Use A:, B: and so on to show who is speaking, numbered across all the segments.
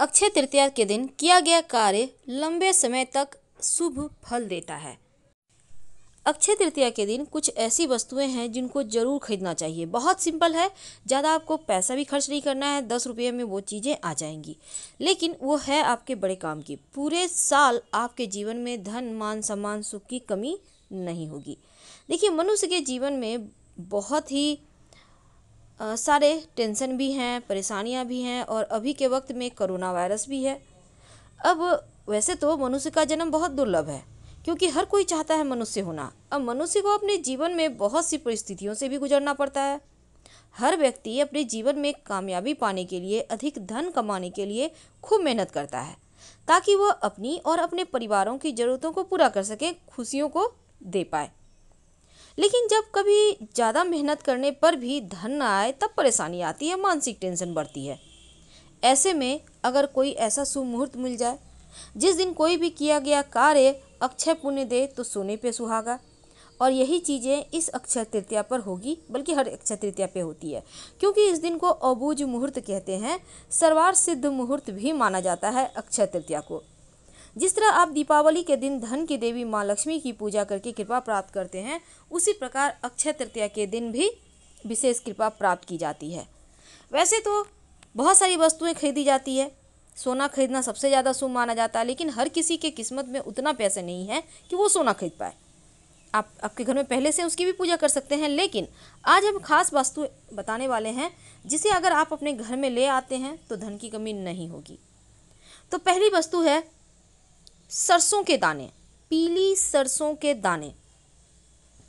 A: अक्षय तृतीया के दिन किया गया कार्य लंबे समय तक शुभ फल देता है अक्षय तृतीया के दिन कुछ ऐसी वस्तुएं हैं जिनको ज़रूर खरीदना चाहिए बहुत सिंपल है ज़्यादा आपको पैसा भी खर्च नहीं करना है दस रुपये में वो चीज़ें आ जाएंगी लेकिन वो है आपके बड़े काम की पूरे साल आपके जीवन में धन मान सम्मान सुख की कमी नहीं होगी देखिए मनुष्य के जीवन में बहुत ही सारे टेंशन भी हैं परेशानियाँ भी हैं और अभी के वक्त में करोना वायरस भी है अब वैसे तो मनुष्य का जन्म बहुत दुर्लभ है क्योंकि हर कोई चाहता है मनुष्य होना अब मनुष्य को अपने जीवन में बहुत सी परिस्थितियों से भी गुजरना पड़ता है हर व्यक्ति अपने जीवन में कामयाबी पाने के लिए अधिक धन कमाने के लिए खूब मेहनत करता है ताकि वह अपनी और अपने परिवारों की ज़रूरतों को पूरा कर सके खुशियों को दे पाए लेकिन जब कभी ज़्यादा मेहनत करने पर भी धन ना आए तब परेशानी आती है मानसिक टेंशन बढ़ती है ऐसे में अगर कोई ऐसा सुमुहूर्त मिल जाए जिस दिन कोई भी किया गया कार्य अक्षय पुण्य दे तो सोने पे सुहागा और यही चीज़ें इस अक्षय तृतीया पर होगी बल्कि हर अक्षय तृतीया पे होती है क्योंकि इस दिन को अबूझ मुहूर्त कहते हैं सर्वार सिद्ध मुहूर्त भी माना जाता है अक्षय तृतीया को जिस तरह आप दीपावली के दिन धन की देवी माँ लक्ष्मी की पूजा करके कृपा प्राप्त करते हैं उसी प्रकार अक्षय तृतीया के दिन भी विशेष कृपा प्राप्त की जाती है वैसे तो बहुत सारी वस्तुएं खरीदी जाती है सोना खरीदना सबसे ज़्यादा शुभ माना जाता है लेकिन हर किसी के किस्मत में उतना पैसे नहीं है कि वो सोना खरीद पाए आप आपके घर में पहले से उसकी भी पूजा कर सकते हैं लेकिन आज हम खास वस्तु बताने वाले हैं जिसे अगर आप अपने घर में ले आते हैं तो धन की कमी नहीं होगी तो पहली वस्तु है सरसों के दाने पीली सरसों के दाने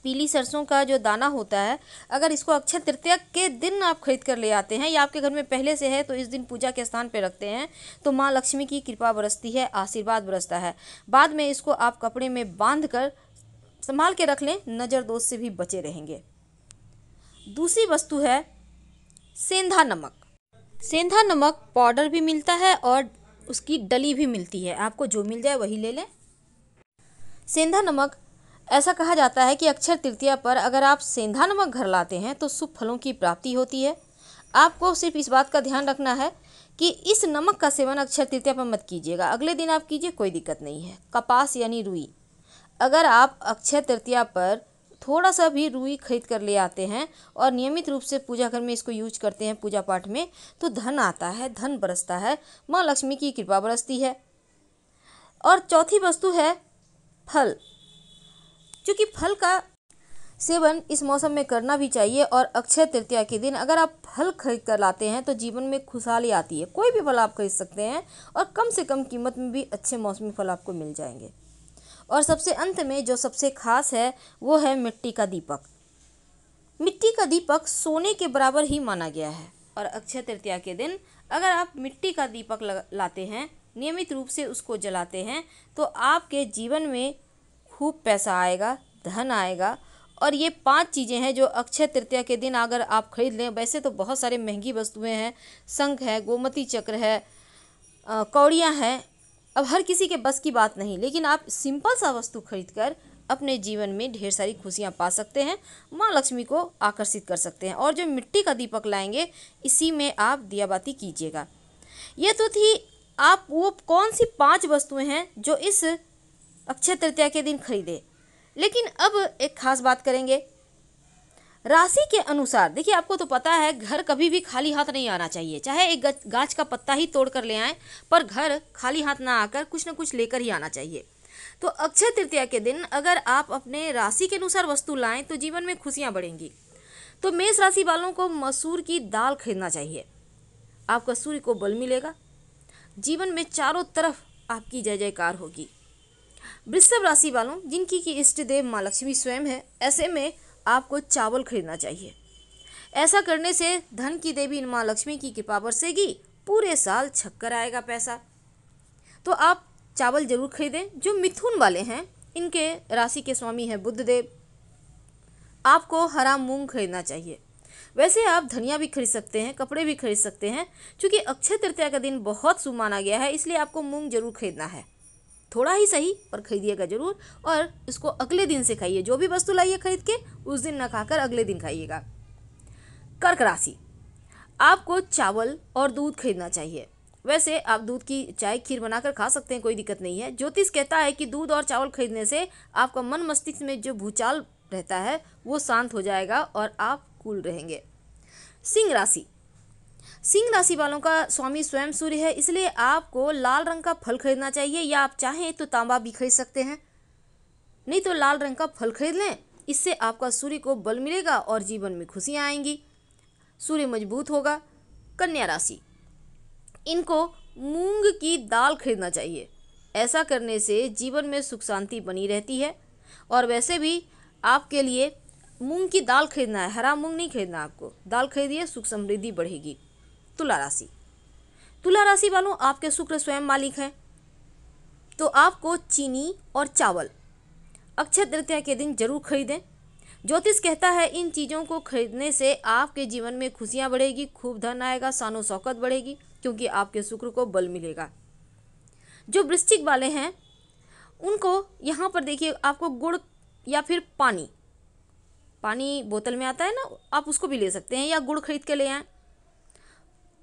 A: पीली सरसों का जो दाना होता है अगर इसको अक्षय तृतीया के दिन आप खरीद कर ले आते हैं या आपके घर में पहले से है तो इस दिन पूजा के स्थान पर रखते हैं तो माँ लक्ष्मी की कृपा बरसती है आशीर्वाद बरसता है बाद में इसको आप कपड़े में बांध कर संभाल के रख लें नज़र दोष से भी बचे रहेंगे दूसरी वस्तु है सेंधा नमक सेंधा नमक पाउडर भी मिलता है और उसकी डली भी मिलती है आपको जो मिल जाए वही ले लें सेंधा नमक ऐसा कहा जाता है कि अक्षर तृतीया पर अगर आप सेंधा नमक घर लाते हैं तो शुभ फलों की प्राप्ति होती है आपको सिर्फ इस बात का ध्यान रखना है कि इस नमक का सेवन अक्षर तृतीया पर मत कीजिएगा अगले दिन आप कीजिए कोई दिक्कत नहीं है कपास यानी रुई अगर आप अक्षय तृतीया पर थोड़ा सा भी रुई खरीद कर ले आते हैं और नियमित रूप से पूजा घर में इसको यूज करते हैं पूजा पाठ में तो धन आता है धन बरसता है माँ लक्ष्मी की कृपा बरसती है और चौथी वस्तु है फल क्योंकि फल का सेवन इस मौसम में करना भी चाहिए और अक्षय तृतीया के दिन अगर आप फल खरीद कर लाते हैं तो जीवन में खुशहाली आती है कोई भी फल आप खरीद सकते हैं और कम से कम कीमत में भी अच्छे मौसमी फल आपको मिल जाएंगे और सबसे अंत में जो सबसे खास है वो है मिट्टी का दीपक मिट्टी का दीपक सोने के बराबर ही माना गया है और अक्षय तृतीया के दिन अगर आप मिट्टी का दीपक लाते हैं नियमित रूप से उसको जलाते हैं तो आपके जीवन में खूब पैसा आएगा धन आएगा और ये पांच चीज़ें हैं जो अक्षय तृतीया के दिन अगर आप खरीद लें वैसे तो बहुत सारे महंगी वस्तुएं हैं शंख है गोमती चक्र है कौड़ियाँ हैं अब हर किसी के बस की बात नहीं लेकिन आप सिंपल सा वस्तु खरीद कर अपने जीवन में ढेर सारी खुशियाँ पा सकते हैं माँ लक्ष्मी को आकर्षित कर सकते हैं और जो मिट्टी का दीपक लाएंगे इसी में आप दियाबाती कीजिएगा यह तो थी आप वो कौन सी पांच वस्तुएं हैं जो इस अक्षय तृतीया के दिन खरीदे लेकिन अब एक खास बात करेंगे राशि के अनुसार देखिए आपको तो पता है घर कभी भी खाली हाथ नहीं आना चाहिए चाहे एक गाछ का पत्ता ही तोड़ कर ले आए पर घर खाली हाथ ना आकर कुछ ना कुछ लेकर ही आना चाहिए तो अक्षय तृतीया के दिन अगर आप अपने राशि के अनुसार वस्तु लाएं तो जीवन में खुशियाँ बढ़ेंगी तो मेष राशि वालों को मसूर की दाल खरीदना चाहिए आपका सूर्य को बल मिलेगा जीवन में चारों तरफ आपकी जय जयकार होगी वृषभ राशि वालों जिनकी की इष्ट देव माँ लक्ष्मी स्वयं है ऐसे में आपको चावल खरीदना चाहिए ऐसा करने से धन की देवी माँ लक्ष्मी की कृपा बरसेगी पूरे साल छक्कर आएगा पैसा तो आप चावल जरूर खरीदें जो मिथुन वाले हैं इनके राशि के स्वामी हैं बुद्धदेव आपको हरा मूंग खरीदना चाहिए वैसे आप धनिया भी खरीद सकते हैं कपड़े भी खरीद सकते हैं क्योंकि अक्षय तृतीया का दिन बहुत शुभ माना गया है इसलिए आपको मूंग जरूर खरीदना है थोड़ा ही सही पर खरीदिएगा ज़रूर और इसको अगले दिन से खाइए जो भी वस्तु लाइए खरीद के उस दिन ना खाकर अगले दिन खाइएगा कर्क राशि आपको चावल और दूध खरीदना चाहिए वैसे आप दूध की चाय खीर बनाकर खा सकते हैं कोई दिक्कत नहीं है ज्योतिष कहता है कि दूध और चावल खरीदने से आपका मन मस्तिष्क में जो भूचाल रहता है वो शांत हो जाएगा और आप कूल रहेंगे सिंह राशि सिंह राशि वालों का स्वामी स्वयं सूर्य है इसलिए आपको लाल रंग का फल खरीदना चाहिए या आप चाहें तो तांबा भी खरीद सकते हैं नहीं तो लाल रंग का फल खरीद लें इससे आपका सूर्य को बल मिलेगा और जीवन में खुशियाँ आएंगी सूर्य मजबूत होगा कन्या राशि इनको मूंग की दाल खरीदना चाहिए ऐसा करने से जीवन में सुख शांति बनी रहती है और वैसे भी आपके लिए मूंग की दाल खरीदना है हरा मूंग नहीं खरीदना आपको दाल खरीदिए सुख समृद्धि बढ़ेगी तुला राशि तुला राशि वालों आपके शुक्र स्वयं मालिक हैं तो आपको चीनी और चावल अक्षय तृतीया के दिन जरूर खरीदें ज्योतिष कहता है इन चीज़ों को खरीदने से आपके जीवन में खुशियाँ बढ़ेगी खूब धन आएगा सानो शौकत बढ़ेगी क्योंकि आपके शुक्र को बल मिलेगा जो वृश्चिक वाले हैं उनको यहाँ पर देखिए आपको गुड़ या फिर पानी पानी बोतल में आता है ना आप उसको भी ले सकते हैं या गुड़ खरीद के ले आएँ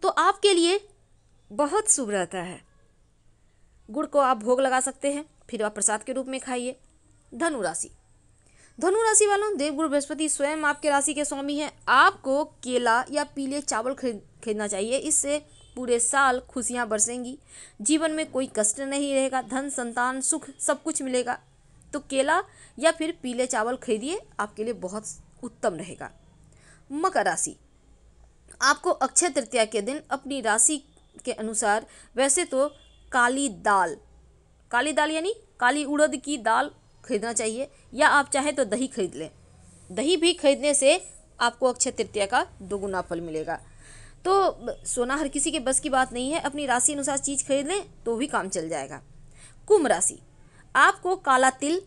A: तो आपके लिए बहुत शुभ रहता है गुड़ को आप भोग लगा सकते हैं फिर आप प्रसाद के रूप में खाइए धनुराशि धनुराशि वालों देवगुरु बृहस्पति स्वयं आपके राशि के स्वामी हैं आपको केला या पीले चावल खरीद खरीदना चाहिए इससे पूरे साल खुशियां बरसेंगी जीवन में कोई कष्ट नहीं रहेगा धन संतान सुख सब कुछ मिलेगा तो केला या फिर पीले चावल खरीदिए आपके लिए बहुत उत्तम रहेगा मकर राशि आपको अक्षय तृतीया के दिन अपनी राशि के अनुसार वैसे तो काली दाल काली दाल यानी काली उड़द की दाल खरीदना चाहिए या आप चाहे तो दही खरीद लें दही भी खरीदने से आपको अक्षय तृतीया का दोगुना फल मिलेगा तो सोना हर किसी के बस की बात नहीं है अपनी राशि अनुसार चीज़ खरीद लें तो भी काम चल जाएगा कुंभ राशि आपको काला तिल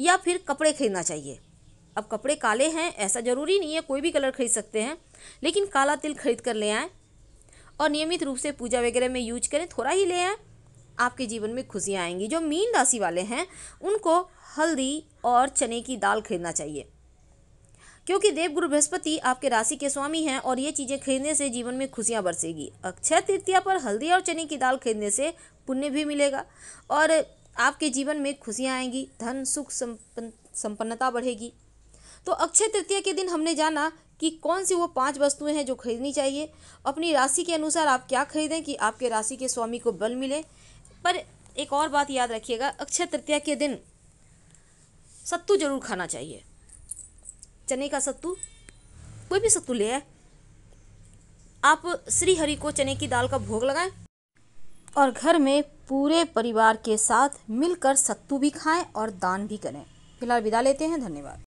A: या फिर कपड़े खरीदना चाहिए अब कपड़े काले हैं ऐसा ज़रूरी नहीं है कोई भी कलर खरीद सकते हैं लेकिन काला तिल खरीद कर ले आएँ और नियमित रूप से पूजा वगैरह में यूज करें थोड़ा ही ले आएँ आपके जीवन में खुशियाँ आएंगी जो मीन राशि वाले हैं उनको हल्दी और चने की दाल खरीदना चाहिए क्योंकि देवगुरु बृहस्पति आपके राशि के स्वामी हैं और ये चीज़ें खरीदने से जीवन में खुशियाँ बरसेगी अक्षय तृतीया पर हल्दी और चने की दाल खरीदने से पुण्य भी मिलेगा और आपके जीवन में खुशियाँ आएंगी धन सुख संपन्नता बढ़ेगी तो अक्षय तृतीया के दिन हमने जाना कि कौन सी वो पांच वस्तुएं हैं जो खरीदनी चाहिए अपनी राशि के अनुसार आप क्या खरीदें कि आपके राशि के स्वामी को बल मिले पर एक और बात याद रखिएगा अक्षय तृतीया के दिन सत्तू जरूर खाना चाहिए चने का सत्तू कोई भी सत्तू ले आए आप श्री हरि को चने की दाल का भोग लगाएं और घर में पूरे परिवार के साथ मिलकर सत्तू भी खाएं और दान भी करें फिलहाल विदा लेते हैं धन्यवाद